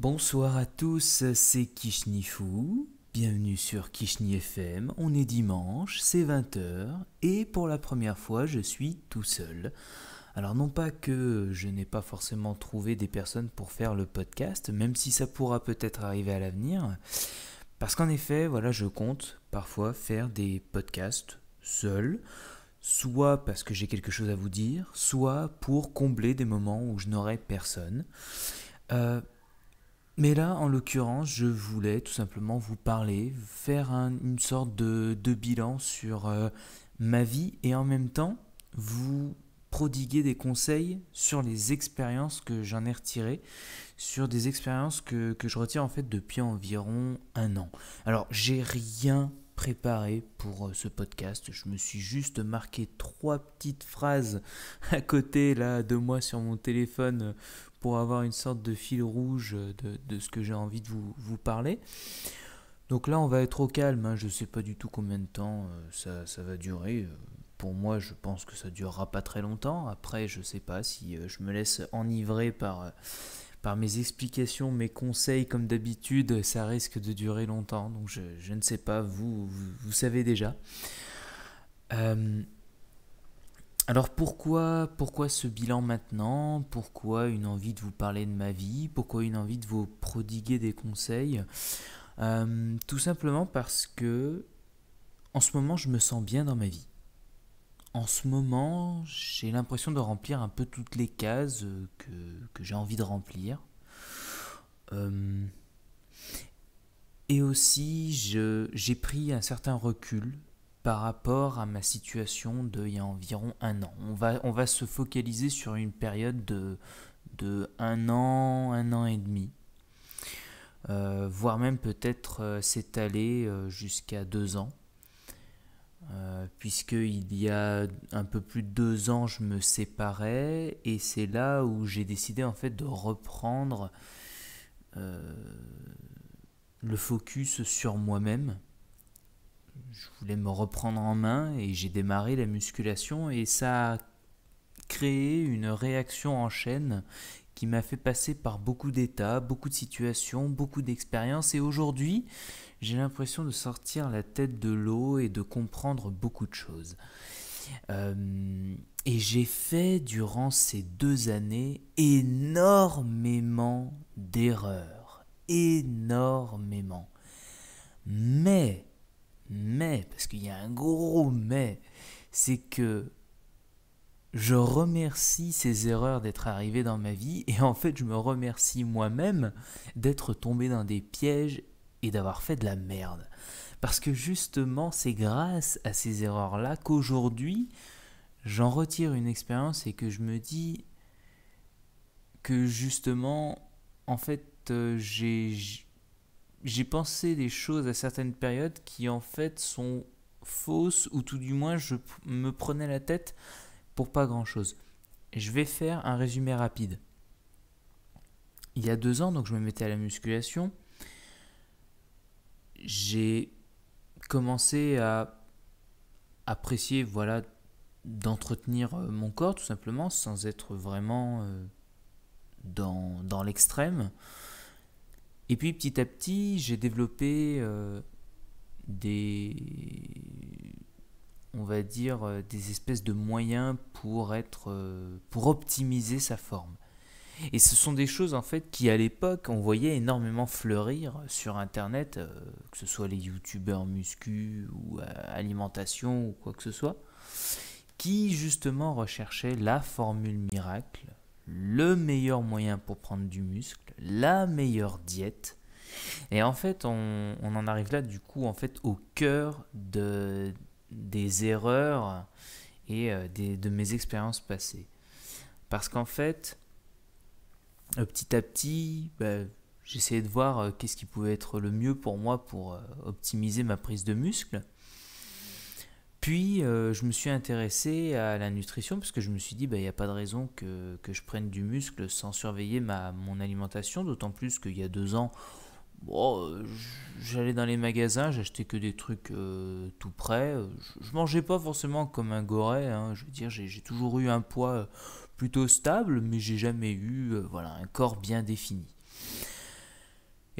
Bonsoir à tous, c'est Kishnifou. Bienvenue sur Kishni FM. On est dimanche, c'est 20h et pour la première fois, je suis tout seul. Alors non pas que je n'ai pas forcément trouvé des personnes pour faire le podcast, même si ça pourra peut-être arriver à l'avenir. Parce qu'en effet, voilà, je compte parfois faire des podcasts seul, soit parce que j'ai quelque chose à vous dire, soit pour combler des moments où je n'aurai personne. Euh, mais là, en l'occurrence, je voulais tout simplement vous parler, faire une sorte de, bilan sur euh, ma vie et en même temps vous prodiguer des conseils sur les expériences que j'en ai retirées, sur des expériences que, je retire en fait depuis environ un an. Alors, j'ai rien préparé pour euh, ce podcast, je me suis juste marqué trois petites phrases à côté là de moi sur mon téléphone pour avoir une sorte de fil rouge de, ce que j'ai envie de vous, parler. Donc là, on va être au calme, hein. je ne sais pas du tout combien de temps euh, ça, ça, va durer. Euh, pour moi, je pense que ça ne durera pas très longtemps. Après, je ne sais pas si euh, je me laisse enivrer par, par mes explications, mes conseils, comme d'habitude, ça risque de durer longtemps. Donc je, ne sais pas, vous, vous, savez déjà. Euh, alors pourquoi, pourquoi ce bilan maintenant Pourquoi une envie de vous parler de ma vie Pourquoi une envie de vous prodiguer des conseils euh, Tout simplement parce que en ce moment je me sens bien dans ma vie. En ce moment j'ai l'impression de remplir un peu toutes les cases que, j'ai envie de remplir. Euh, et aussi j'ai pris un certain recul par rapport à ma situation d'il y a environ un an. On va, on va se focaliser sur une période de, un an, un an et demi, euh, voire même peut-être euh, s'étaler euh, jusqu'à deux ans, puisqu'il puisque il y a un peu plus de deux ans, je me séparais et c'est là où j'ai décidé en fait de reprendre le focus sur moi-même je voulais me reprendre en main et j'ai démarré la musculation et ça a créé une réaction en chaîne qui m'a fait passer par beaucoup d'états, beaucoup de situations, beaucoup d'expériences et aujourd'hui j'ai l'impression de sortir la tête de l'eau et de comprendre beaucoup de choses. Euh, et j'ai fait durant ces deux années énormément d'erreurs, énormément. Mais mais, parce qu'il y a un gros mais, c'est que je remercie ces erreurs d'être arrivées dans ma vie et en fait je me remercie moi-même d'être tombé dans des pièges et d'avoir fait de la merde. Parce que justement c'est grâce à ces erreurs-là qu'aujourd'hui j'en retire une expérience et que je me dis que justement en fait euh, j'ai j'ai pensé des choses à certaines périodes qui en fait sont fausses ou tout du moins je me prenais la tête pour pas grand chose. Je vais faire un résumé rapide. Il y a deux ans, donc je me mettais à la musculation. J'ai commencé à apprécier, voilà, d'entretenir euh, mon corps tout simplement sans être vraiment euh, dans l'extrême. Et puis petit à petit, j'ai développé euh, des, on va dire, euh, des espèces de moyens pour être, euh, pour optimiser sa forme. Et ce sont des choses en fait qui à l'époque on voyait énormément fleurir sur internet, que ce soit les youtubeurs muscu ou alimentation ou quoi que ce soit, qui justement recherchaient la formule miracle le meilleur moyen pour prendre du muscle, la meilleure diète. Et en fait, on, en arrive là du coup en fait au cœur de, des erreurs et euh, de mes expériences passées. Parce qu'en fait, euh, petit à petit, bah, j'essayais de voir euh, qu'est-ce qui pouvait être le mieux pour moi pour optimiser ma prise de muscle. Puis euh, je me suis intéressé à la nutrition parce que je me suis dit, bah, il n'y a pas de raison que, je prenne du muscle sans surveiller ma, mon alimentation, d'autant plus qu'il y a deux ans, bon, j'allais dans les magasins, j'achetais que des trucs euh, tout prêts. Je, mangeais pas forcément comme un goré, hein. je veux dire, j'ai toujours eu un poids euh, plutôt stable, mais j'ai jamais eu voilà, un corps bien défini.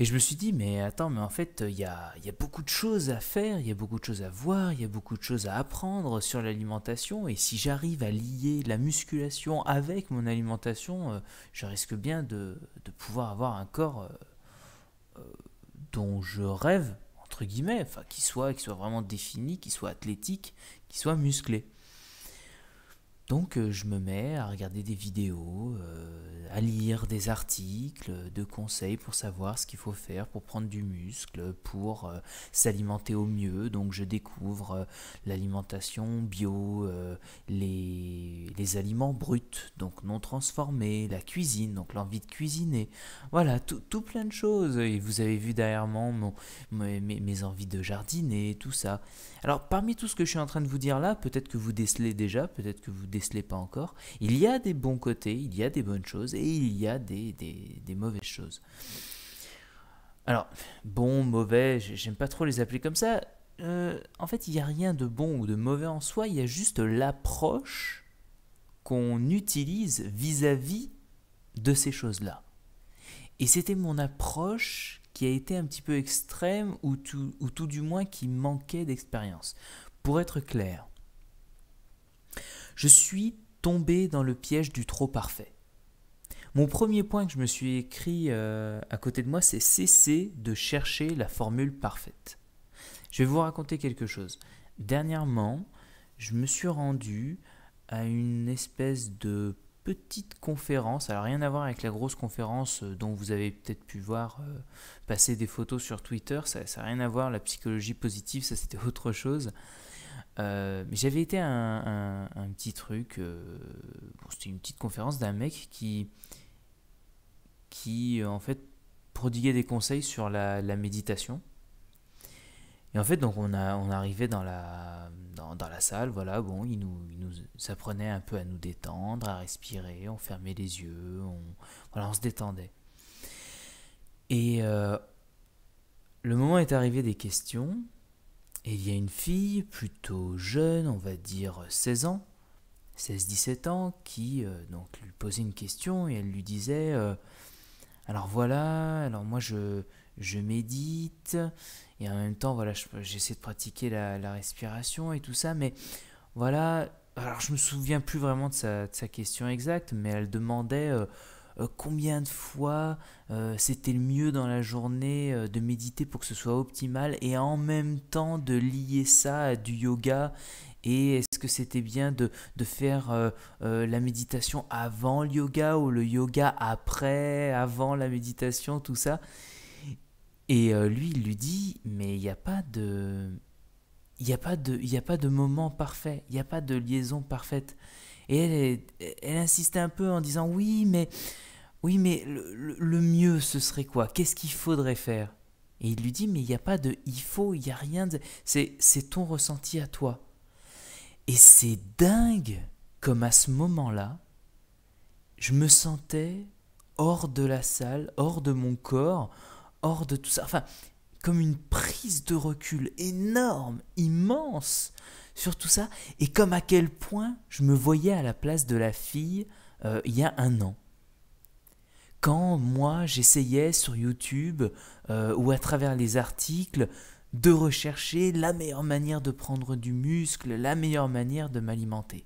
Et je me suis dit, mais attends, mais en fait, il y a, y a, beaucoup de choses à faire, il y a beaucoup de choses à voir, il y a beaucoup de choses à apprendre sur l'alimentation. Et si j'arrive à lier la musculation avec mon alimentation, euh, je risque bien de, pouvoir avoir un corps euh, euh, dont je rêve, entre guillemets, enfin, qui soit, qui soit vraiment défini, qui soit athlétique, qui soit musclé. Donc euh, je me mets à regarder des vidéos, euh, à lire des articles de conseils pour savoir ce qu'il faut faire pour prendre du muscle, pour euh, s'alimenter au mieux. Donc je découvre l'alimentation bio, les, aliments bruts, donc non transformés, la cuisine, donc l'envie de cuisiner. Voilà, tout, plein de choses. Et vous avez vu derrière moi mes, mes envies de jardiner, tout ça. Alors parmi tout ce que je suis en train de vous dire là, peut-être que vous décelez déjà, peut-être que vous décelez décelez pas encore, il y a des bons côtés, il y a des bonnes choses et il y a des, mauvaises choses. Alors, bon, mauvais, j'aime pas trop les appeler comme ça. Euh, en fait, il n'y a rien de bon ou de mauvais en soi, il y a juste l'approche qu'on utilise vis-à-vis de ces choses-là. Et c'était mon approche qui a été un petit peu extrême ou ou tout du moins qui manquait d'expérience. Pour être clair, je suis tombé dans le piège du trop parfait. Mon premier point que je me suis écrit euh, à côté de moi, c'est cesser de chercher la formule parfaite. Je vais vous raconter quelque chose. Dernièrement, je me suis rendu à une espèce de petite conférence, alors rien à voir avec la grosse conférence euh, dont vous avez peut-être pu voir euh, passer des photos sur Twitter, ça n'a rien à voir, la psychologie positive, ça c'était autre chose. Euh, J'avais été à un, un, petit truc, euh, c'était une petite conférence d'un mec qui, qui euh, en fait prodiguait des conseils sur la, la, méditation. Et en fait, donc on, a, on arrivait dans la, dans, dans la salle, voilà, bon, il nous, il nous apprenait un peu à nous détendre, à respirer, on fermait les yeux, on, voilà, on se détendait. Et euh, le moment est arrivé des questions, il y a une fille plutôt jeune, on va dire 16 ans, 16-17 ans, qui euh, donc lui posait une question et elle lui disait euh, Alors voilà, alors moi je, je médite et en même temps voilà j'essaie de pratiquer la, respiration et tout ça, mais voilà, alors je me souviens plus vraiment de sa, question exacte, mais elle demandait euh, euh, combien de fois euh, c'était le mieux dans la journée euh, de méditer pour que ce soit optimal et en même temps de lier ça à du yoga et est-ce que c'était bien de, de faire la méditation avant le yoga ou le yoga après, avant la méditation, tout ça Et lui, il lui dit, mais il n'y a pas de... Il n'y a, pas de, a pas de moment parfait, il n'y a pas de liaison parfaite. Et elle, elle, insistait un peu en disant, oui, mais oui, mais le, mieux, ce serait quoi Qu'est-ce qu'il faudrait faire Et il lui dit, mais il n'y a pas de il faut, il n'y a rien de... C'est ton ressenti à toi. Et c'est dingue comme à ce moment-là, je me sentais hors de la salle, hors de mon corps, hors de tout ça. Enfin, comme une prise de recul énorme, immense sur tout ça, et comme à quel point je me voyais à la place de la fille euh, il y a un an quand moi j'essayais sur YouTube euh, ou à travers les articles de rechercher la meilleure manière de prendre du muscle, la meilleure manière de m'alimenter.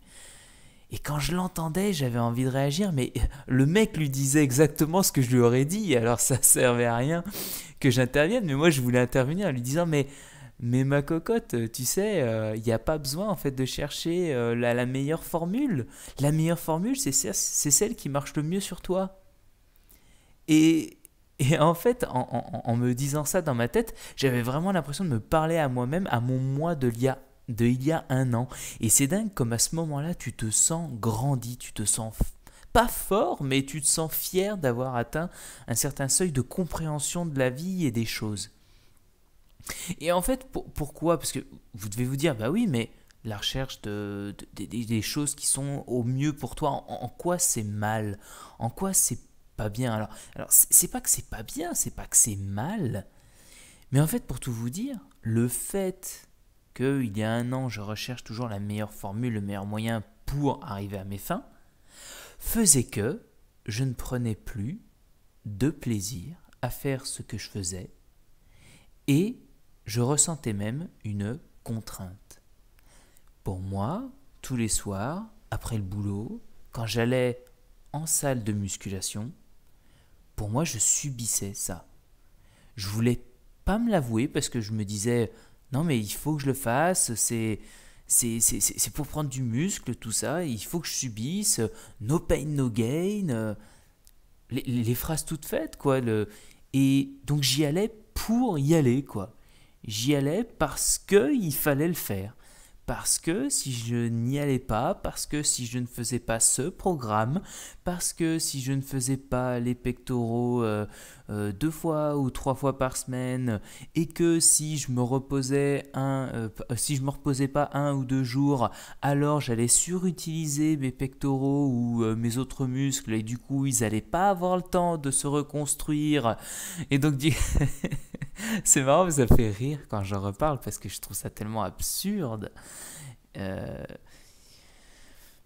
Et quand je l'entendais, j'avais envie de réagir, mais le mec lui disait exactement ce que je lui aurais dit, alors ça servait à rien que j'intervienne, mais moi je voulais intervenir en lui disant mais mais ma cocotte, tu sais, il euh, n'y a pas besoin en fait de chercher euh, la meilleure formule. La meilleure formule, c'est celle qui marche le mieux sur toi. Et, en fait, en, me disant ça dans ma tête, j'avais vraiment l'impression de me parler à moi-même, à mon moi de l'IA de il y a un an. Et c'est dingue comme à ce moment-là, tu te sens grandi, tu te sens pas fort, mais tu te sens fier d'avoir atteint un certain seuil de compréhension de la vie et des choses. Et en fait, pourquoi Parce que vous devez vous dire, bah oui, mais la recherche de, des choses qui sont au mieux pour toi, en quoi c'est mal En quoi c'est bien. Alors, alors c'est pas que c'est pas bien, c'est pas que c'est mal. Mais en fait, pour tout vous dire, le fait que il y a un an, je recherche toujours la meilleure formule, le meilleur moyen pour arriver à mes fins, faisait que je ne prenais plus de plaisir à faire ce que je faisais et je ressentais même une contrainte. Pour moi, tous les soirs, après le boulot, quand j'allais en salle de musculation, pour moi, je subissais ça. Je voulais pas me l'avouer parce que je me disais non mais il faut que je le fasse, c'est c'est pour prendre du muscle, tout ça, il faut que je subisse, no pain, no gain, euh, les, phrases toutes faites, quoi. Le... Et donc j'y allais pour y aller, quoi. J'y allais parce qu'il fallait le faire, parce que si je n'y allais pas, parce que si je ne faisais pas ce programme, parce que si je ne faisais pas les pectoraux euh, euh, deux fois ou trois fois par semaine et que si je me reposais un, euh, euh, si je me reposais pas un ou deux jours, alors j'allais surutiliser mes pectoraux ou mes autres muscles et du coup ils allaient pas avoir le temps de se reconstruire. Et donc c'est marrant, mais ça fait rire quand j'en reparle parce que je trouve ça tellement absurde.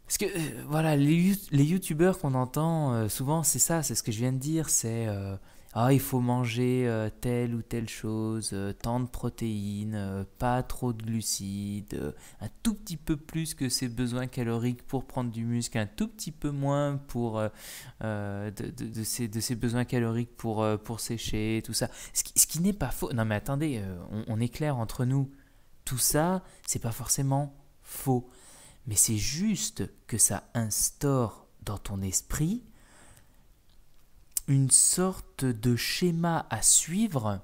Parce que, voilà, les, youtubeurs qu'on entend souvent, c'est ça, c'est ce que je viens de dire, c'est ah, il faut manger euh, telle ou telle chose, euh, tant de protéines, euh, pas trop de glucides, un tout petit peu plus que ses besoins caloriques pour prendre du muscle, un tout petit peu moins pour de, ses, besoins caloriques pour, pour sécher, tout ça. Ce qui, n'est pas faux. Non mais attendez, on, est clair entre nous. Tout ça, c'est pas forcément faux. Mais c'est juste que ça instaure dans ton esprit une sorte de schéma à suivre,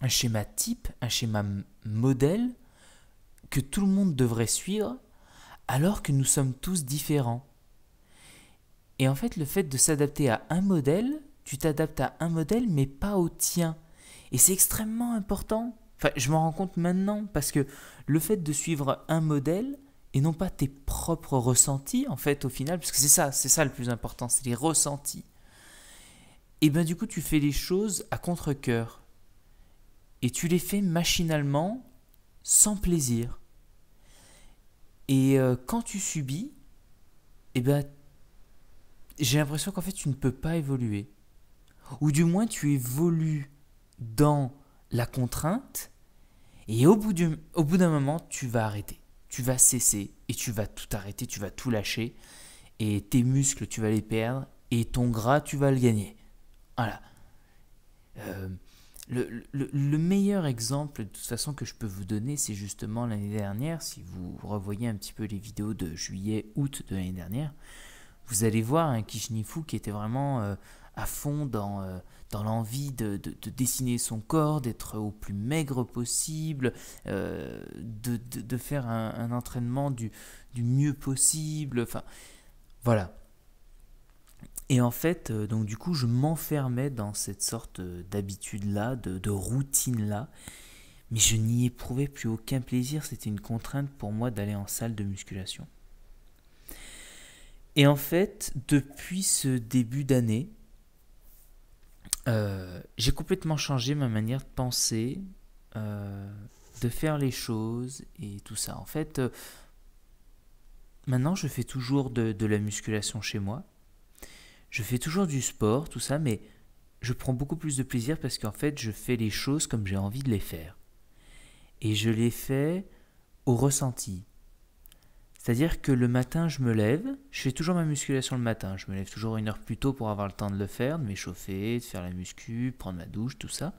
un schéma type, un schéma modèle que tout le monde devrait suivre alors que nous sommes tous différents. Et en fait, le fait de s'adapter à un modèle, tu t'adaptes à un modèle mais pas au tien. Et c'est extrêmement important. Enfin, je m'en rends compte maintenant parce que le fait de suivre un modèle et non pas tes propres ressentis, en fait, au final, parce que c'est ça, c'est ça le plus important, c'est les ressentis et eh bien du coup tu fais les choses à contre-coeur. Et tu les fais machinalement, sans plaisir. Et euh, quand tu subis, et eh ben j'ai l'impression qu'en fait tu ne peux pas évoluer. Ou du moins tu évolues dans la contrainte, et au bout d'un moment tu vas arrêter. Tu vas cesser, et tu vas tout arrêter, tu vas tout lâcher, et tes muscles tu vas les perdre, et ton gras tu vas le gagner. Voilà. Euh, le, meilleur exemple, de toute façon, que je peux vous donner, c'est justement l'année dernière. Si vous revoyez un petit peu les vidéos de juillet-août de l'année dernière, vous allez voir un Kishinifu qui était vraiment euh, à fond dans, euh, l'envie de, dessiner son corps, d'être au plus maigre possible, de, faire un, entraînement du, du, mieux possible. Enfin, voilà. Et en fait, euh, donc du coup, je m'enfermais dans cette sorte euh, d'habitude-là, de, routine-là. Mais je n'y éprouvais plus aucun plaisir, c'était une contrainte pour moi d'aller en salle de musculation. Et en fait, depuis ce début d'année, euh, j'ai complètement changé ma manière de penser, de faire les choses et tout ça. En fait, maintenant, je fais toujours de la musculation chez moi je fais toujours du sport, tout ça, mais je prends beaucoup plus de plaisir parce qu'en fait, je fais les choses comme j'ai envie de les faire. Et je les fais au ressenti. C'est-à-dire que le matin, je me lève, je fais toujours ma musculation le matin. Je me lève toujours une heure plus tôt pour avoir le temps de le faire, de m'échauffer, de faire la muscu, prendre ma douche, tout ça.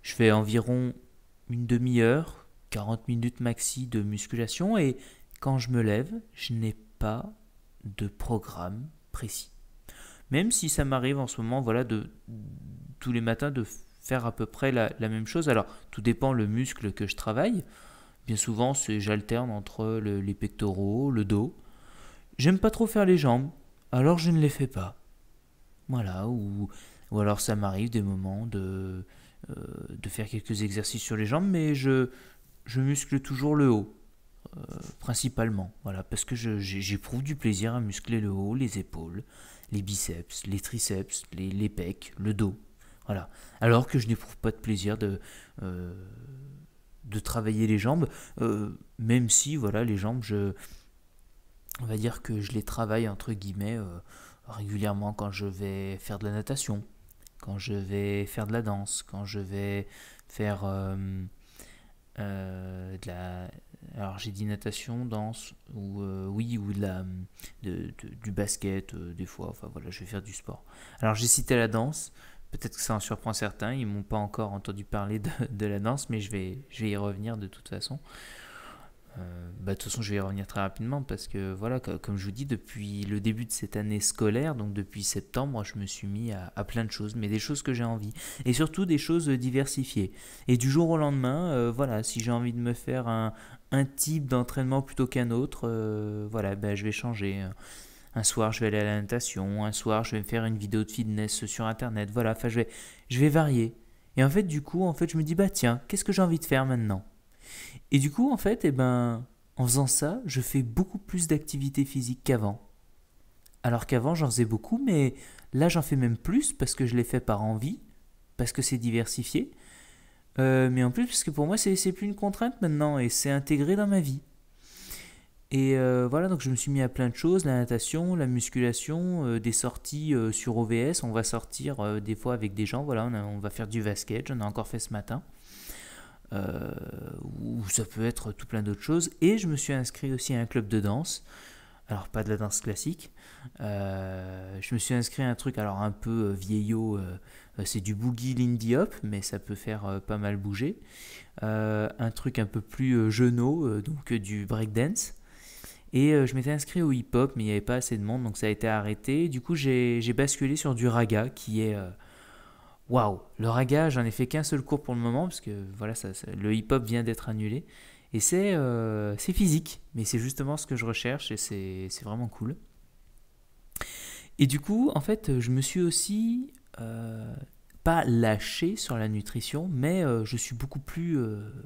Je fais environ une demi-heure, 40 minutes maxi de musculation et quand je me lève, je n'ai pas de programme précis. Même si ça m'arrive en ce moment, voilà, de, tous les matins de faire à peu près la, même chose. Alors, tout dépend le muscle que je travaille. Bien souvent, j'alterne entre les pectoraux, le dos. J'aime pas trop faire les jambes, alors je ne les fais pas. Voilà, ou, alors ça m'arrive des moments euh, de, faire quelques exercices sur les jambes, mais je, muscle toujours le haut, euh, principalement. Voilà, parce que j'éprouve du plaisir à muscler le haut, les épaules, les biceps, les triceps, les, les pecs, le dos. Voilà. Alors que je n'éprouve pas de plaisir de, euh, de travailler les jambes, euh, même si voilà, les jambes, je, on va dire que je les travaille entre guillemets euh, régulièrement quand je vais faire de la natation, quand je vais faire de la danse, quand je vais faire de la alors j'ai dit natation, danse, ou euh, oui, ou la, du basket euh, des fois, enfin voilà, je vais faire du sport. Alors j'ai cité la danse, peut-être que ça en surprend certains, ils m'ont pas encore entendu parler de, de, la danse, mais je vais, je vais y revenir de toute façon. Euh, bah, de toute façon, je vais revenir très rapidement parce que, voilà, comme je vous dis, depuis le début de cette année scolaire, donc depuis septembre, je me suis mis à, plein de choses, mais des choses que j'ai envie. Et surtout des choses diversifiées. Et du jour au lendemain, euh, voilà, si j'ai envie de me faire un, un type d'entraînement plutôt qu'un autre, euh, voilà, bah, je vais changer. Un soir, je vais aller à la natation, un soir, je vais faire une vidéo de fitness sur Internet, voilà, enfin, je vais, je vais varier. Et en fait, du coup, en fait, je me dis, bah tiens, qu'est-ce que j'ai envie de faire maintenant et du coup, en fait, eh ben, en faisant ça, je fais beaucoup plus d'activités physiques qu'avant. Alors qu'avant, j'en faisais beaucoup, mais là, j'en fais même plus parce que je l'ai fait par envie, parce que c'est diversifié. Euh, mais en plus, parce que pour moi, c'est plus une contrainte maintenant et c'est intégré dans ma vie. Et euh, voilà, donc je me suis mis à plein de choses, la natation, la musculation, euh, des sorties sur OVS, on va sortir des fois avec des gens, voilà, on, on va faire du basket, j'en ai encore fait ce matin euh, ou ça peut être tout plein d'autres choses. Et je me suis inscrit aussi à un club de danse. Alors pas de la danse classique. Euh, je me suis inscrit à un truc alors un peu euh, vieillot. Euh, c'est du boogie Lindy Hop, mais ça peut faire pas mal bouger. un truc un peu plus jeunot, donc du breakdance. Et je m'étais inscrit au hip-hop, mais il n'y avait pas assez de monde, donc ça a été arrêté. Du coup, j'ai basculé sur du raga, qui est waouh, le raga, j'en ai fait qu'un seul cours pour le moment, parce que voilà, ça, le hip-hop vient d'être annulé. Et euh, c'est physique, mais c'est justement ce que je recherche et c'est vraiment cool. Et du coup, en fait, je me suis aussi euh, pas lâché sur la nutrition, mais euh, je suis beaucoup plus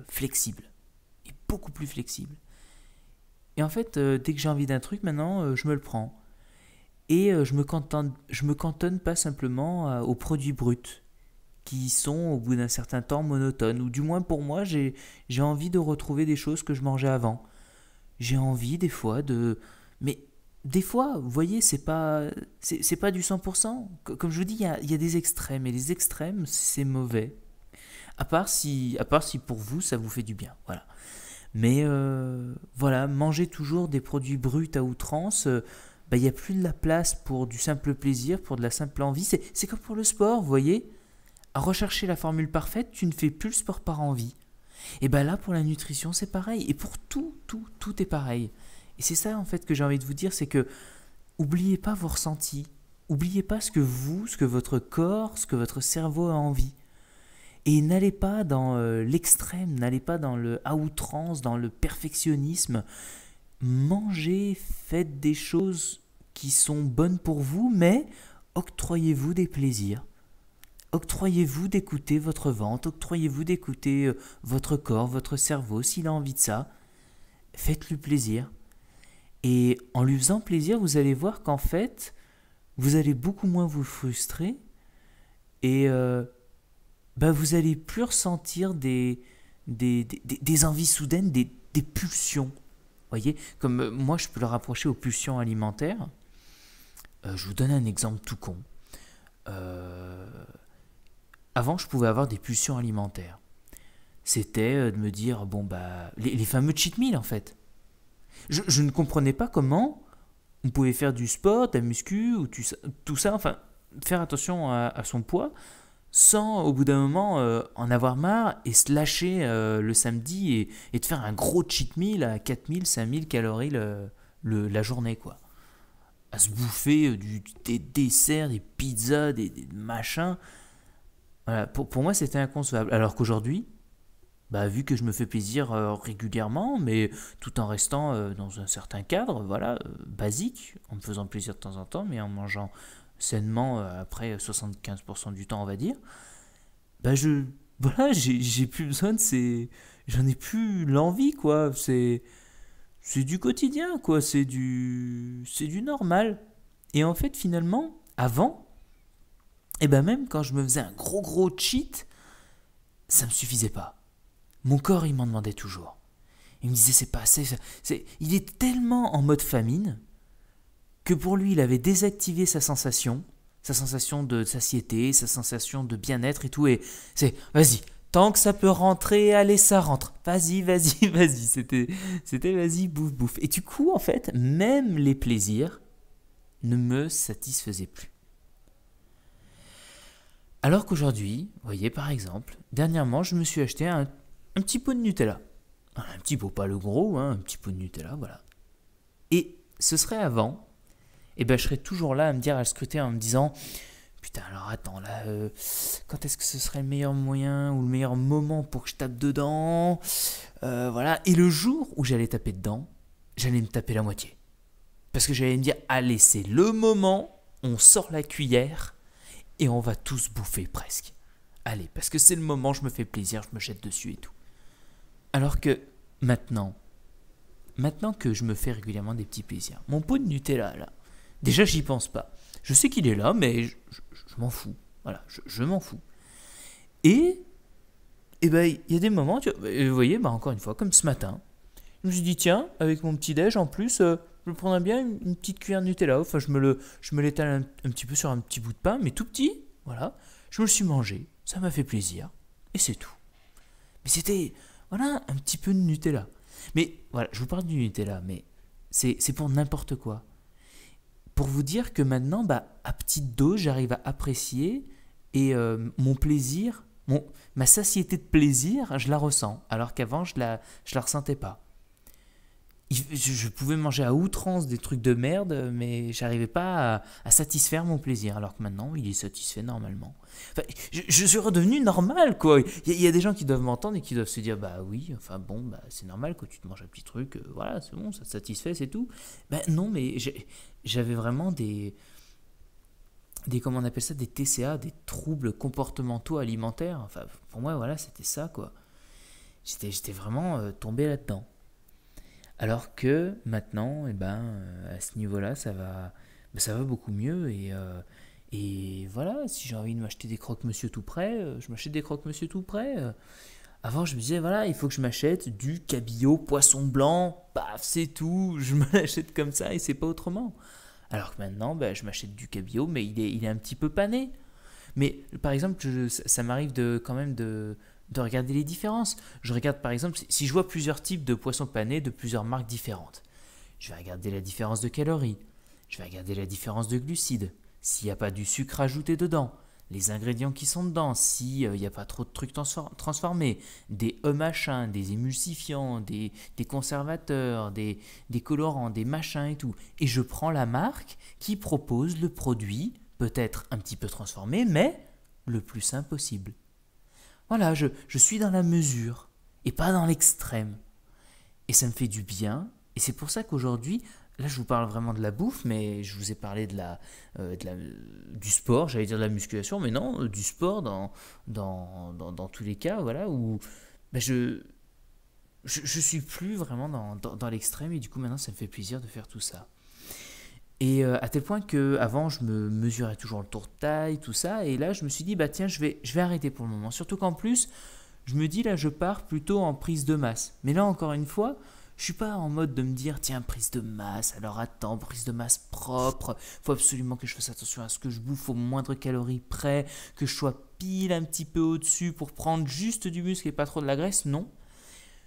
flexible. Et beaucoup plus flexible. Et en fait, dès que j'ai envie d'un truc, maintenant, je me le prends. Et je me je me cantonne pas simplement aux produits bruts qui sont au bout d'un certain temps monotones, ou du moins pour moi j'ai envie de retrouver des choses que je mangeais avant. J'ai envie des fois de... Mais des fois, vous voyez, c'est pas, c'est, pas du 100%. Comme je vous dis, il y a, des extrêmes, et les extrêmes, c'est mauvais. À part, si, à part si pour vous, ça vous fait du bien. Voilà. Mais euh, voilà, manger toujours des produits bruts à outrance, euh, bah, il n'y a plus de la place pour du simple plaisir, pour de la simple envie. c'est comme pour le sport, vous voyez à rechercher la formule parfaite, tu ne fais plus le sport par envie. Et bien là, pour la nutrition, c'est pareil. Et pour tout, tout, tout est pareil. Et c'est ça, en fait, que j'ai envie de vous dire, c'est que oubliez pas vos ressentis. Oubliez pas ce que vous, ce que votre corps, ce que votre cerveau a envie. Et n'allez pas dans euh, l'extrême, n'allez pas dans le à outrance, dans le perfectionnisme. Mangez, faites des choses qui sont bonnes pour vous, mais octroyez-vous des plaisirs octroyez-vous d'écouter votre ventre, octroyez-vous d'écouter euh, votre corps, votre cerveau, s'il a envie de ça. Faites-lui plaisir. Et en lui faisant plaisir, vous allez voir qu'en fait, vous allez beaucoup moins vous frustrer et euh, bah vous allez plus ressentir des, des, envies soudaines, des, des pulsions. voyez, comme euh, moi, je peux le rapprocher aux pulsions alimentaires. je vous donne un exemple tout con. Euh, avant, je pouvais avoir des pulsions alimentaires. C'était euh, de me dire, bon, bah, les, fameux cheat meals en fait. Je, ne comprenais pas comment on pouvait faire du sport, de la muscu, ou tout ça, enfin, faire attention à, son poids, sans au bout d'un moment euh, en avoir marre et se lâcher euh, le samedi et, de faire un gros cheat meal à 4000, 5000 calories la journée, quoi. À se bouffer des desserts, des pizzas, des machins pour, moi, c'était inconcevable. Alors qu'aujourd'hui, bah, vu que je me fais plaisir euh, régulièrement, mais tout en restant euh, dans un certain cadre, voilà, euh, basique, en me faisant plaisir de temps en temps, mais en mangeant sainement après 75% du temps, on va dire, bah je, voilà, j'ai plus besoin de j'en ai plus l'envie, quoi. C'est, c'est du quotidien, quoi. C'est du, c'est du normal. Et en fait, finalement, avant, et ben même quand je me faisais un gros gros cheat, ça me suffisait pas. Mon corps, il m'en demandait toujours. Il me disait c'est pas assez. C'est... Il est tellement en mode famine que pour lui, il avait désactivé sa sensation, sa sensation de satiété, sa sensation de bien-être et tout. Et c'est vas-y, tant que ça peut rentrer, allez, ça rentre. Vas-y, vas-y, vas-y. C'était, c'était vas-y, bouffe, bouffe. Et du coup, en fait, même les plaisirs ne me satisfaisaient plus. Alors qu'aujourd'hui, vous voyez par exemple, dernièrement, je me suis acheté un, petit pot de Nutella. Un petit pot, pas le gros, hein, un petit pot de Nutella, voilà. Et ce serait avant, et eh ben je serais toujours là à me dire, à le scruter en me disant Putain, alors attends, là, euh, quand est-ce que ce serait le meilleur moyen ou le meilleur moment pour que je tape dedans euh, Voilà. Et le jour où j'allais taper dedans, j'allais me taper la moitié. Parce que j'allais me dire Allez, c'est le moment, on sort la cuillère et on va tous bouffer presque. Allez, parce que c'est le moment, je me fais plaisir, je me jette dessus et tout. Alors que maintenant, maintenant que je me fais régulièrement des petits plaisirs, mon pot de Nutella là, déjà j'y pense pas. Je sais qu'il est là, mais je, m'en fous. Voilà, je, m'en fous. Et, et eh ben, il y a des moments, vous voyez, bah, encore une fois, comme ce matin, je me suis dit, tiens, avec mon petit déj en plus, euh, je me prendrais bien une, petite cuillère de Nutella. Enfin, je me le, je me l'étale un, petit peu sur un petit bout de pain, mais tout petit. Voilà. Je me le suis mangé. Ça m'a fait plaisir. Et c'est tout. Mais c'était, voilà, un petit peu de Nutella. Mais voilà, je vous parle du Nutella, mais c'est pour n'importe quoi. Pour vous dire que maintenant, bah, à petite dose, j'arrive à apprécier et euh, mon plaisir, mon, ma satiété de plaisir, je la ressens, alors qu'avant, je la, je la ressentais pas je pouvais manger à outrance des trucs de merde, mais j'arrivais pas à, satisfaire mon plaisir. Alors que maintenant, il est satisfait normalement. je, suis redevenu normal, quoi. Il y, a des gens qui doivent m'entendre et qui doivent se dire, bah oui, enfin bon, bah c'est normal que tu te manges un petit truc, euh, voilà, c'est bon, ça te satisfait, c'est tout. Ben non, mais j'avais vraiment des, des comment on appelle ça, des TCA, des troubles comportementaux alimentaires. Enfin, pour moi, voilà, c'était ça, quoi. J'étais vraiment euh, tombé là-dedans. Alors que maintenant, eh ben, euh, à ce niveau-là, ça va, bah, ça va beaucoup mieux. Et, euh, et voilà, si j'ai envie de m'acheter des croque-monsieur tout près, euh, je m'achète des croque-monsieur tout près. Avant, je me disais, voilà, il faut que je m'achète du cabillaud, poisson blanc, paf, c'est tout, je m'achète comme ça et c'est pas autrement. Alors que maintenant, ben, je m'achète du cabillaud, mais il est, il est un petit peu pané. Mais par exemple, ça m'arrive de, quand même de, de regarder les différences. Je regarde par exemple si je vois plusieurs types de poissons panés de plusieurs marques différentes. Je vais regarder la différence de calories. Je vais regarder la différence de glucides. S'il n'y a pas du sucre ajouté dedans. Les ingrédients qui sont dedans. S'il euh, n'y a pas trop de trucs transformés. Des E machins, des émulsifiants, des, conservateurs, des, des colorants, des machins et tout. Et je prends la marque qui propose le produit, peut-être un petit peu transformé, mais le plus sain possible. Voilà, je, suis dans la mesure et pas dans l'extrême. Et ça me fait du bien. Et c'est pour ça qu'aujourd'hui, là je vous parle vraiment de la bouffe, mais je vous ai parlé de la, euh, du sport, j'allais dire de la musculation, mais non, euh, du sport dans, dans, dans, dans tous les cas, voilà, où ben, je, je, suis plus vraiment dans l'extrême, et du coup maintenant ça me fait plaisir de faire tout ça. Et euh, à tel point que avant je me mesurais toujours le tour de taille, tout ça. Et là, je me suis dit, bah tiens, je vais, je vais arrêter pour le moment. Surtout qu'en plus, je me dis, là, je pars plutôt en prise de masse. Mais là, encore une fois, je suis pas en mode de me dire, tiens, prise de masse, alors attends, prise de masse propre. Faut absolument que je fasse attention à ce que je bouffe au moindre calorie près, que je sois pile un petit peu au-dessus pour prendre juste du muscle et pas trop de la graisse. Non.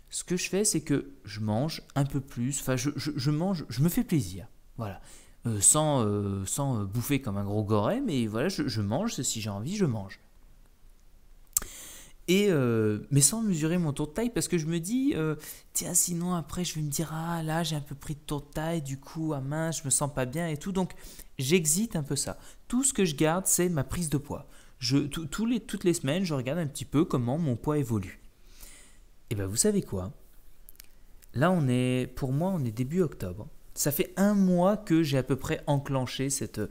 Ce que je fais, c'est que je mange un peu plus. Enfin, je, je, je mange, je me fais plaisir. Voilà. Euh, sans, euh, euh, bouffer comme un gros goré, mais voilà, je, mange, si j'ai envie, je mange. Et mais sans mesurer mon tour de taille parce que je me dis tiens sinon après je vais me dire ah là j'ai un peu pris de tour de taille du coup à ah, main, mince je me sens pas bien et tout donc j'exite un peu ça. Tout ce que je garde c'est ma prise de poids. Je les toutes les semaines je regarde un petit peu comment mon poids évolue. Et ben vous savez quoi Là on est pour moi on est début octobre ça fait un mois que j'ai à peu près enclenché cette euh,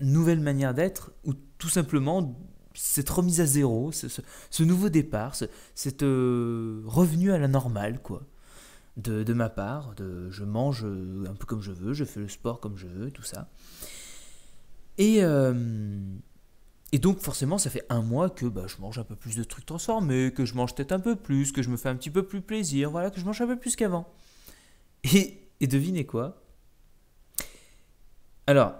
nouvelle manière d'être, ou tout simplement cette remise à zéro, ce, nouveau départ, cette euh, revenue revenu à la normale, quoi. De, ma part, de, je mange euh, un peu comme je veux, je fais le sport comme je veux, tout ça. Et, et donc forcément, ça fait un mois que bah, je mange un peu plus de trucs transformés, que je mange peut-être un peu plus, que je me fais un petit peu plus plaisir, voilà, que je mange un peu plus qu'avant. Et et devinez quoi Alors,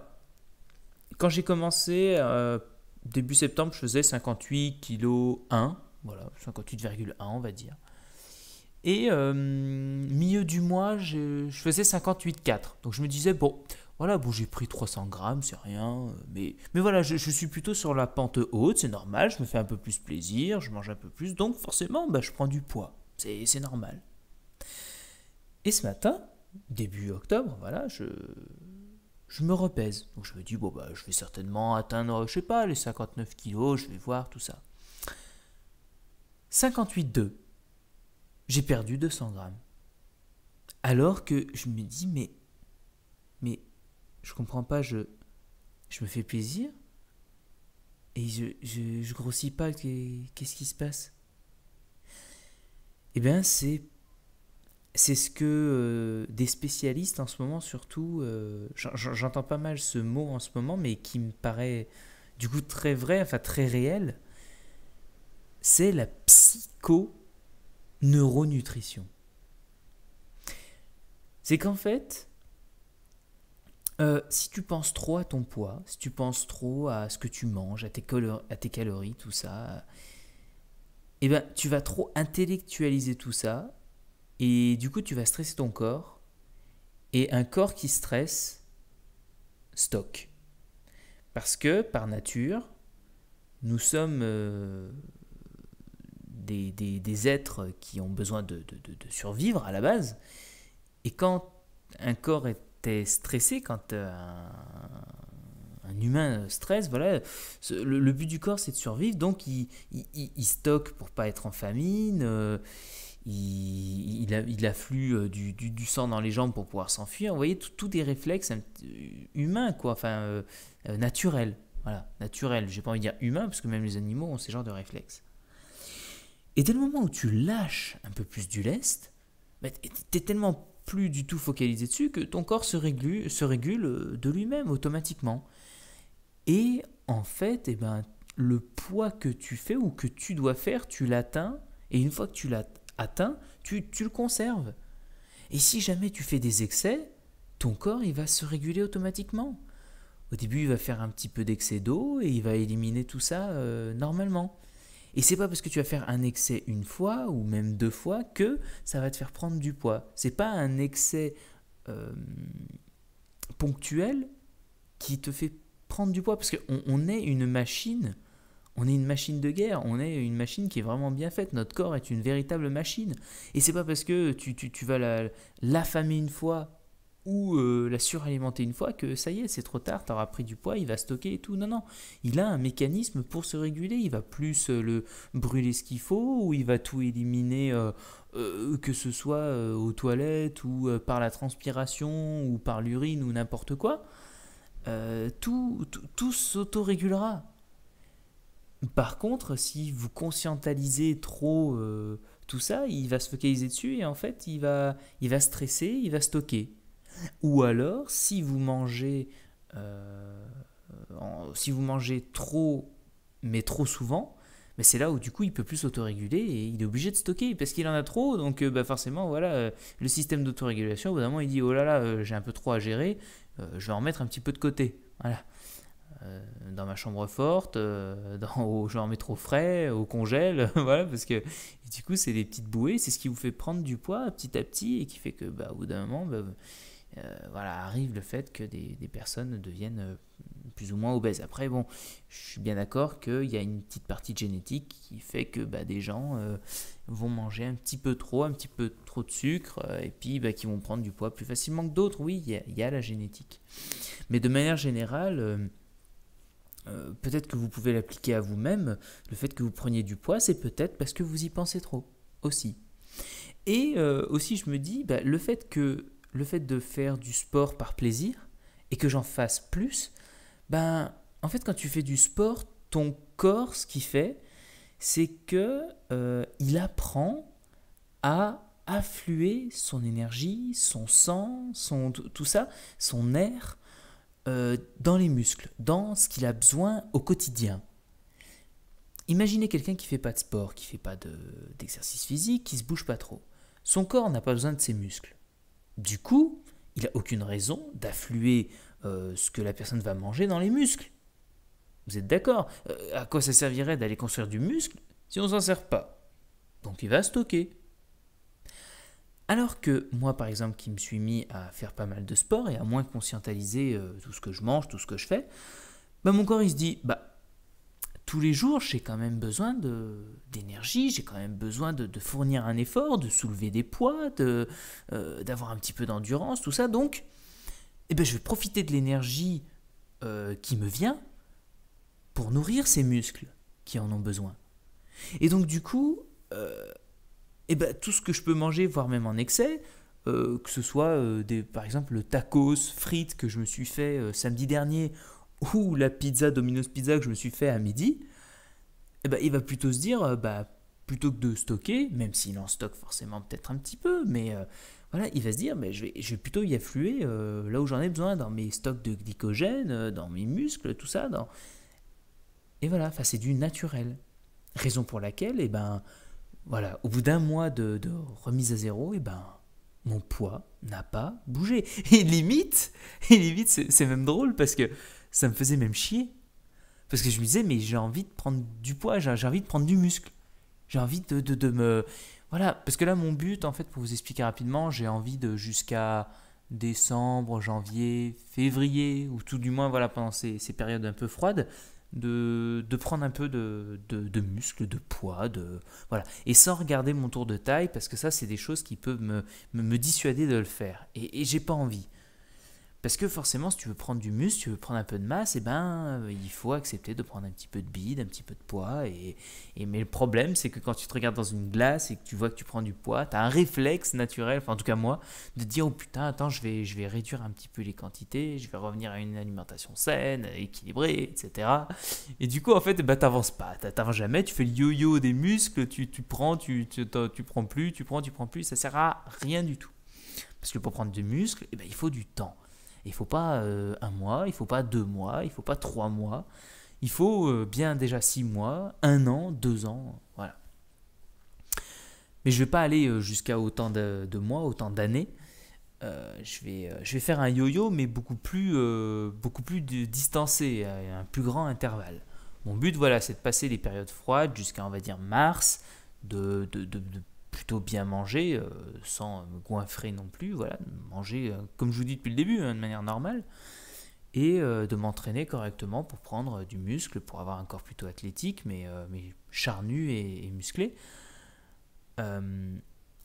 quand j'ai commencé, euh, début septembre, je faisais 58 kg 1, voilà, 58,1 on va dire. Et euh, milieu du mois, je, je faisais 58,4. Donc je me disais, bon, voilà, bon, j'ai pris 300 grammes, c'est rien. Mais, mais voilà, je, suis plutôt sur la pente haute, c'est normal, je me fais un peu plus plaisir, je mange un peu plus. Donc forcément, bah, je prends du poids, c'est normal. Et ce matin, début octobre, voilà, je, je me repèse. Donc je me dis, bon, bah, je vais certainement atteindre, je sais pas, les 59 kilos, je vais voir tout ça. 58,2. J'ai perdu 200 grammes. Alors que je me dis, mais, mais, je comprends pas, je, je me fais plaisir et je, je, je grossis pas, qu'est-ce qui se passe Eh bien, c'est c'est ce que euh, des spécialistes en ce moment, surtout, euh, j'entends pas mal ce mot en ce moment, mais qui me paraît du coup très vrai, enfin très réel, c'est la psycho-neuronutrition. C'est qu'en fait, euh, si tu penses trop à ton poids, si tu penses trop à ce que tu manges, à tes, à tes calories, tout ça, eh ben, tu vas trop intellectualiser tout ça et du coup, tu vas stresser ton corps. Et un corps qui stresse stocke. Parce que, par nature, nous sommes euh, des, êtres qui ont besoin de, survivre à la base. Et quand un corps est stressé, quand un, humain stresse, voilà, le, but du corps c'est de survivre, donc il, il, stocke pour pas être en famine. Euh, il, il, il afflue euh, du, sang dans les jambes pour pouvoir s'enfuir. Vous voyez, tous des réflexes euh, humains, quoi, enfin, euh, naturels. Voilà, naturels. J'ai pas envie de dire humains, parce que même les animaux ont ces genres de réflexes. Et dès le moment où tu lâches un peu plus du lest, bah, tu es tellement plus du tout focalisé dessus que ton corps se régule, se régule de lui-même automatiquement. Et en fait, eh ben, le poids que tu fais ou que tu dois faire, tu l'atteins. Et une fois que tu l'atteins, atteint, tu, le conserves. Et si jamais tu fais des excès, ton corps il va se réguler automatiquement. Au début, il va faire un petit peu d'excès d'eau et il va éliminer tout ça euh, normalement. Et c'est pas parce que tu vas faire un excès une fois ou même deux fois que ça va te faire prendre du poids. C'est pas un excès euh, ponctuel qui te fait prendre du poids parce qu'on est une machine on est une machine de guerre, on est une machine qui est vraiment bien faite. Notre corps est une véritable machine. Et c'est pas parce que tu, vas l'affamer la une fois ou euh, la suralimenter une fois que ça y est, c'est trop tard, tu auras pris du poids, il va stocker et tout. Non, non, il a un mécanisme pour se réguler. Il va plus euh, le brûler ce qu'il faut ou il va tout éliminer, euh, que ce soit aux toilettes ou par la transpiration ou par l'urine ou n'importe quoi. tout, tout, tout s'autorégulera. Par contre, si vous conscientalisez trop euh, tout ça, il va se focaliser dessus et en fait, il va, il va stresser, il va stocker. Ou alors, si vous mangez, euh, si vous mangez trop, mais trop souvent, mais c'est là où du coup il peut plus s'autoréguler et il est obligé de stocker parce qu'il en a trop. Donc euh, bah, forcément, voilà, le système d'autorégulation, au bout d'un moment, il dit oh là là, j'ai un peu trop à gérer, je vais en mettre un petit peu de côté. Voilà. Euh, dans ma chambre forte, euh, dans, au, genre métro frais, au congèle, voilà, parce que du coup, c'est des petites bouées, c'est ce qui vous fait prendre du poids petit à petit et qui fait que, bah, au bout d'un moment, bah, euh, voilà, arrive le fait que des, des, personnes deviennent plus ou moins obèses. Après, bon, je suis bien d'accord qu'il y a une petite partie de génétique qui fait que bah, des gens vont manger un petit peu trop, un petit peu trop de sucre, et puis bah, qui vont prendre du poids plus facilement que d'autres. Oui, il y, a la génétique. Mais de manière générale, euh, peut-être que vous pouvez l'appliquer à vous-même. Le fait que vous preniez du poids, c'est peut-être parce que vous y pensez trop aussi. Et euh, aussi, je me dis, bah, le, fait que, le fait de faire du sport par plaisir et que j'en fasse plus, ben, en fait, quand tu fais du sport, ton corps, ce qu'il fait, c'est que euh, il apprend à affluer son énergie, son sang, son, tout ça, son air euh, dans les muscles, dans ce qu'il a besoin au quotidien. Imaginez quelqu'un qui fait pas de sport, qui fait pas d'exercice physique, qui se bouge pas trop. Son corps n'a pas besoin de ses muscles. Du coup, il n'a aucune raison d'affluer euh, ce que la personne va manger dans les muscles. Vous êtes d'accord euh, À quoi ça servirait d'aller construire du muscle si on s'en sert pas Donc il va stocker. Alors que moi, par exemple, qui me suis mis à faire pas mal de sport et à moins conscientaliser euh, tout ce que je mange, tout ce que je fais, bah, mon corps il se dit bah tous les jours, j'ai quand même besoin d'énergie, j'ai quand même besoin de, fournir un effort, de soulever des poids, euh, d'avoir de, un petit peu d'endurance, tout ça. Donc, eh ben, je vais profiter de l'énergie euh, qui me vient pour nourrir ces muscles qui en ont besoin. Et donc, du coup, et eh ben, tout ce que je peux manger, voire même en excès, euh, que ce soit euh, des, par exemple le tacos, frites que je me suis fait euh, samedi dernier, ou la pizza Domino's Pizza que je me suis fait à midi, eh ben, il va plutôt se dire, bah, plutôt que de stocker, même s'il en stocke forcément peut-être un petit peu, mais voilà, il va se dire, mais je, vais, plutôt y affluer là où j'en ai besoin, dans mes stocks de glycogène, dans mes muscles, tout ça. Dans... Et voilà, c'est du naturel. Raison pour laquelle, et eh ben, voilà, au bout d'un mois de, remise à zéro, et eh ben, mon poids n'a pas bougé. Et limite, et limite c'est même drôle parce que ça me faisait même chier. Parce que je me disais, mais j'ai envie de prendre du poids, j'ai envie de prendre du muscle. J'ai envie de, de, me... Voilà, parce que là, mon but, en fait, pour vous expliquer rapidement, j'ai envie de jusqu'à décembre, janvier, février, ou tout du moins, voilà, pendant ces, ces périodes un peu froides, de, de prendre un peu de, de, de, de poids, de voilà. Et sans regarder mon tour de taille, parce que ça, c'est des choses qui peuvent me, me, dissuader de le faire. et j'ai pas envie. Parce que forcément, si tu veux prendre du muscle, tu veux prendre un peu de masse, et eh ben, euh, il faut accepter de prendre un petit peu de bide, un petit peu de poids. Et, mais le problème, c'est que quand tu te regardes dans une glace et que tu vois que tu prends du poids, tu as un réflexe naturel, enfin en tout cas moi, de dire oh putain, attends, je vais, je vais réduire un petit peu les quantités, je vais revenir à une alimentation saine, équilibrée, etc. Et du coup, en fait, tu eh ben, t'avances pas, t'avances jamais, tu fais le yo-yo des muscles, tu, tu prends, tu, tu, tu prends plus, tu prends, tu prends plus, ça sert à rien du tout. Parce que pour prendre du muscle, eh ben, il faut du temps. Il faut pas euh, un mois, il faut pas deux mois, il faut pas trois mois. Il faut euh, bien déjà six mois, un an, deux ans, voilà. Mais je vais pas aller euh, jusqu'à autant de, mois, autant d'années. je, vais, je vais faire un yo-yo, mais beaucoup plus, beaucoup plus distancé, un plus grand intervalle. Mon but, voilà, c'est de passer les périodes froides jusqu'à, on va dire, mars, de, de plutôt bien manger, euh, sans me goinfrer non plus, voilà, manger euh, comme je vous dis depuis le début, hein, de manière normale, et euh, de m'entraîner correctement pour prendre du muscle, pour avoir un corps plutôt athlétique, mais, mais charnu et, musclé.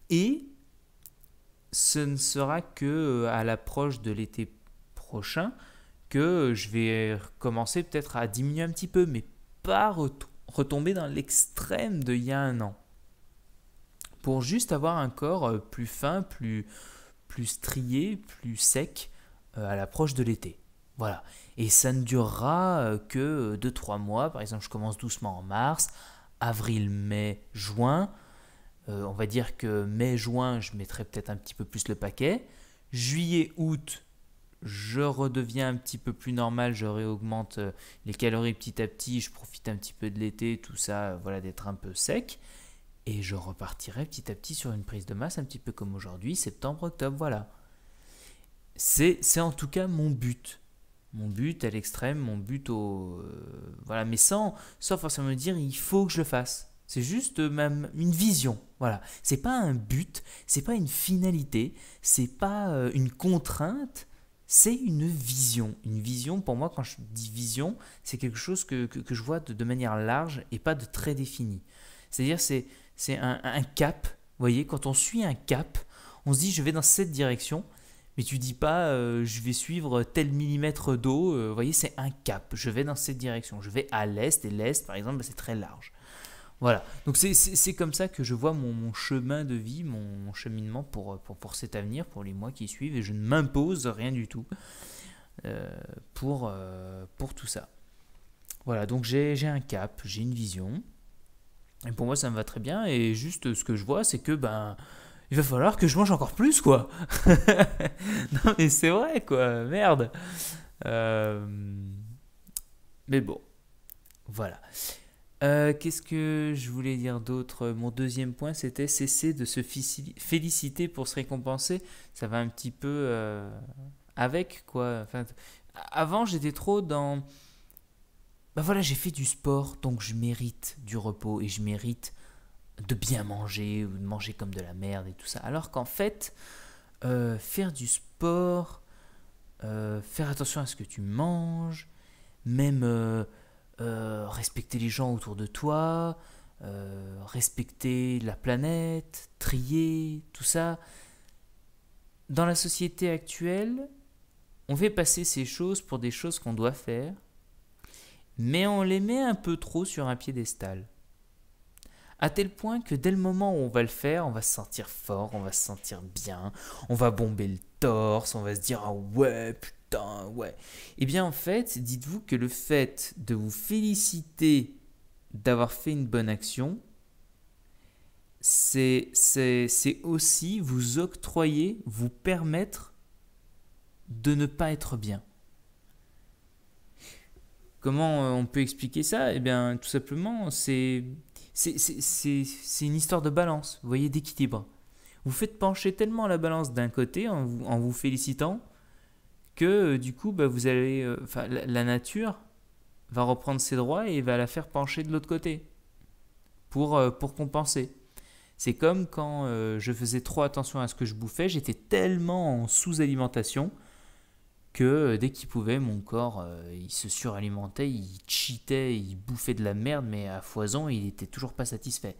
et ce ne sera que à l'approche de l'été prochain que je vais commencer peut-être à diminuer un petit peu, mais pas retomber dans l'extrême de il y a un an pour juste avoir un corps euh, plus fin, plus, plus strié, plus sec euh, à l'approche de l'été. Voilà. Et ça ne durera euh, que 2-3 mois. Par exemple, je commence doucement en mars, avril, mai, juin. on va dire que mai, juin, je mettrai peut-être un petit peu plus le paquet. Juillet, août, je redeviens un petit peu plus normal, je réaugmente les calories petit à petit, je profite un petit peu de l'été, tout ça, voilà, d'être un peu sec. Et je repartirai petit à petit sur une prise de masse, un petit peu comme aujourd'hui, septembre, octobre, voilà. C'est en tout cas mon but. Mon but à l'extrême, mon but au... Euh, voilà, mais sans, sans forcément me dire il faut que je le fasse. C'est juste euh, même une vision. Voilà. C'est pas un but, c'est pas une finalité, c'est pas euh, une contrainte, c'est une vision. Une vision, pour moi, quand je dis vision, c'est quelque chose que, que, que je vois de, de, manière large et pas de très défini. C'est-à-dire, c'est c'est un, cap. Vous voyez, quand on suit un cap, on se dit je vais dans cette direction, mais tu dis pas euh, je vais suivre tel millimètre d'eau. Euh, vous voyez, c'est un cap. Je vais dans cette direction. Je vais à l'est et l'est, par exemple, bah, c'est très large. Voilà. Donc c'est comme ça que je vois mon, chemin de vie, mon, cheminement pour, cet avenir, pour les mois qui suivent, et je ne m'impose rien du tout euh, pour, pour tout ça. Voilà, donc j'ai un cap, j'ai une vision, et pour moi, ça me va très bien. Et juste, ce que je vois, c'est que ben, il va falloir que je mange encore plus, quoi. non, mais c'est vrai, quoi. Merde. Euh, mais bon, voilà. Euh, qu'est-ce que je voulais dire d'autre Mon deuxième point, c'était cesser de se féliciter pour se récompenser. Ça va un petit peu euh, avec, quoi. avant, j'étais trop dans bah voilà, j'ai fait du sport, donc je mérite du repos et je mérite de bien manger ou de manger comme de la merde et tout ça. Alors qu'en fait, euh, faire du sport, euh, faire attention à ce que tu manges, même euh, respecter les gens autour de toi, respecter la planète, trier, tout ça. Dans la société actuelle, on fait passer ces choses pour des choses qu'on doit faire mais on les met un peu trop sur un piédestal. À tel point que dès le moment où on va le faire, on va se sentir fort, on va se sentir bien, on va bomber le torse, on va se dire ah ouais, putain, ouais. Eh bien en fait, dites-vous que le fait de vous féliciter d'avoir fait une bonne action, c'est aussi vous octroyer, vous permettre de ne pas être bien. Comment euh, on peut expliquer ça Eh bien, tout simplement, c'est une histoire de balance, vous voyez, d'équilibre. Vous faites pencher tellement la balance d'un côté en vous, félicitant que euh, du coup, bah, vous allez, euh, la, nature va reprendre ses droits et va la faire pencher de l'autre côté pour, pour compenser. C'est comme quand je faisais trop attention à ce que je bouffais, j'étais tellement en sous-alimentation que euh, dès qu'il pouvait, mon corps, euh, il se suralimentait, il cheatait, il bouffait de la merde, mais à foison, il n'était toujours pas satisfait.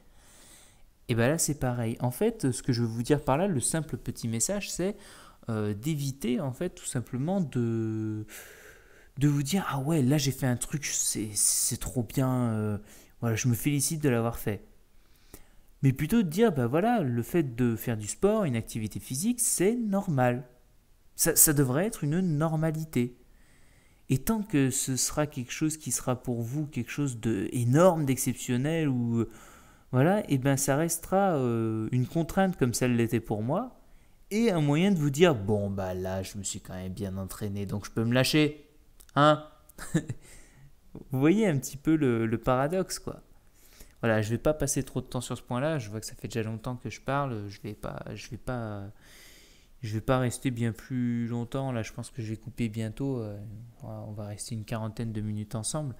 Et bien là, c'est pareil. En fait, ce que je veux vous dire par là, le simple petit message, c'est euh, d'éviter, en fait, tout simplement de, de vous dire Ah ouais, là, j'ai fait un truc, c'est trop bien, voilà, je me félicite de l'avoir fait. Mais plutôt de dire Bah voilà, le fait de faire du sport, une activité physique, c'est normal. Ça, devrait être une normalité. Et tant que ce sera quelque chose qui sera pour vous quelque chose d'énorme, d'exceptionnel, ou voilà, et eh ben ça restera euh, une contrainte comme celle l'était pour moi, et un moyen de vous dire bon bah là je me suis quand même bien entraîné, donc je peux me lâcher, hein Vous voyez un petit peu le, paradoxe quoi. Voilà, je vais pas passer trop de temps sur ce point-là. Je vois que ça fait déjà longtemps que je parle. Je vais pas, je vais pas je ne vais pas rester bien plus longtemps. Là, je pense que je vais couper bientôt. Euh, on va rester une quarantaine de minutes ensemble.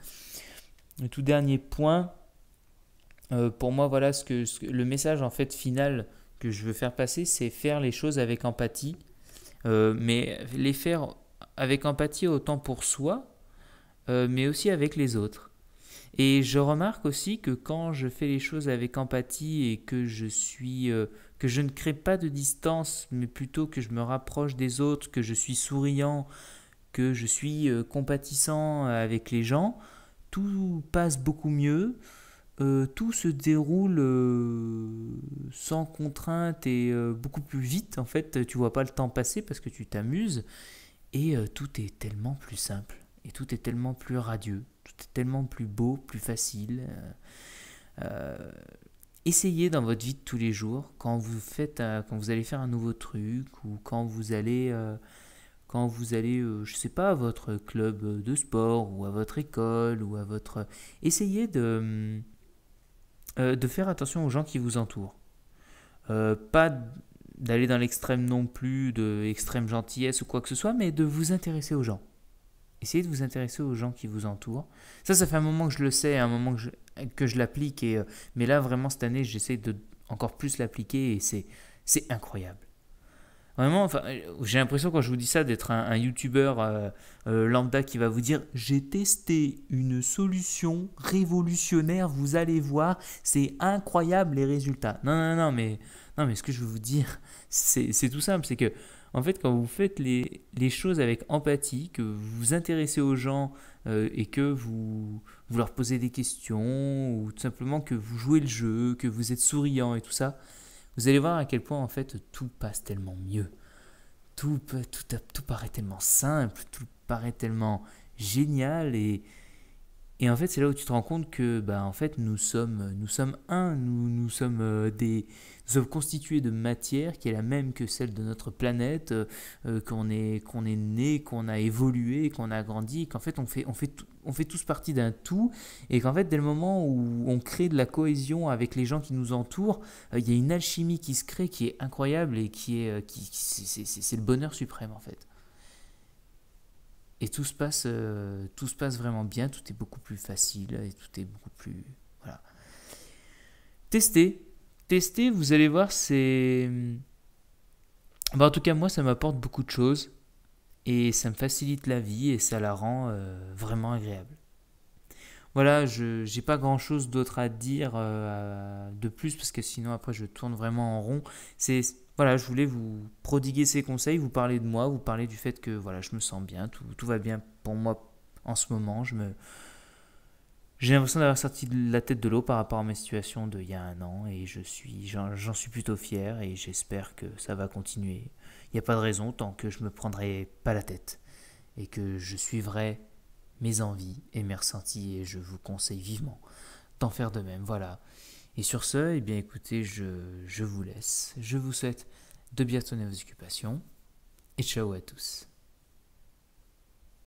Le tout dernier point, euh, pour moi, voilà ce que, le message en fait final que je veux faire passer, c'est faire les choses avec empathie, euh, mais les faire avec empathie autant pour soi, mais aussi avec les autres. Et je remarque aussi que quand je fais les choses avec empathie et que je suis que je ne crée pas de distance, mais plutôt que je me rapproche des autres, que je suis souriant, que je suis euh, compatissant avec les gens, tout passe beaucoup mieux, euh, tout se déroule euh, sans contrainte et beaucoup plus vite en fait, tu vois pas le temps passer parce que tu t'amuses et tout est tellement plus simple et tout est tellement plus radieux, tout est tellement plus beau, plus facile essayez dans votre vie de tous les jours, quand vous, faites, euh, quand vous allez faire un nouveau truc ou quand vous allez, je euh, quand vous allez euh, je sais pas, à votre club de sport ou à votre école ou à votre... Essayez de, de faire attention aux gens qui vous entourent. pas d'aller dans l'extrême non plus, de extrême gentillesse ou quoi que ce soit, mais de vous intéresser aux gens. Essayez de vous intéresser aux gens qui vous entourent. Ça, ça fait un moment que je le sais, un moment que je, que je l'applique. Et, euh, mais là, vraiment, cette année, j'essaie de encore plus l'appliquer et c'est, c'est incroyable. Vraiment, enfin, euh, j'ai l'impression quand je vous dis ça d'être un, un youtubeur euh, lambda qui va vous dire j'ai testé une solution révolutionnaire, vous allez voir, c'est incroyable les résultats. Non, non, non, mais, non, mais ce que je veux vous dire, c'est, c'est tout simple, c'est que en fait quand vous faites les, les, choses avec empathie, que vous vous intéressez aux gens et que vous, vous leur posez des questions, ou tout simplement que vous jouez le jeu, que vous êtes souriant et tout ça, vous allez voir à quel point en fait tout passe tellement mieux. Tout, tout, tout paraît tellement simple, tout paraît tellement génial et, en fait c'est là où tu te rends compte que bah, en fait nous sommes, nous sommes un, nous, nous sommes euh, des, nous sommes constitués de matière qui est la même que celle de notre planète, euh, qu'on est, qu'on est né, qu'on a évolué, qu'on a grandi, qu'en fait on fait, on fait on fait tous partie d'un tout et qu'en fait dès le moment où on crée de la cohésion avec les gens qui nous entourent, euh, il y a une alchimie qui se crée qui est incroyable et qui est, euh, qui, c'est le bonheur suprême en fait. Et tout se passe, tout se passe vraiment bien, tout est beaucoup plus facile et tout est beaucoup plus voilà. testé Tester, vous allez voir, c'est... Bah, en tout cas, moi, ça m'apporte beaucoup de choses et ça me facilite la vie et ça la rend euh, vraiment agréable. Voilà, je n'ai pas grand-chose d'autre à dire euh, de plus parce que sinon après je tourne vraiment en rond. C'est voilà, je voulais vous prodiguer ces conseils, vous parler de moi, vous parler du fait que voilà, je me sens bien, tout, tout va bien pour moi en ce moment. Je me, j'ai l'impression d'avoir sorti la tête de l'eau par rapport à mes situations d'il y a un an et je suis, j'en suis plutôt fier et j'espère que ça va continuer. Il n'y a pas de raison tant que je me prendrai pas la tête et que je suivrai mes envies et mes ressentis et je vous conseille vivement d'en faire de même. Voilà. Et sur ce, eh bien écoutez, je, je vous laisse. Je vous souhaite de bien tenir vos occupations et ciao à tous.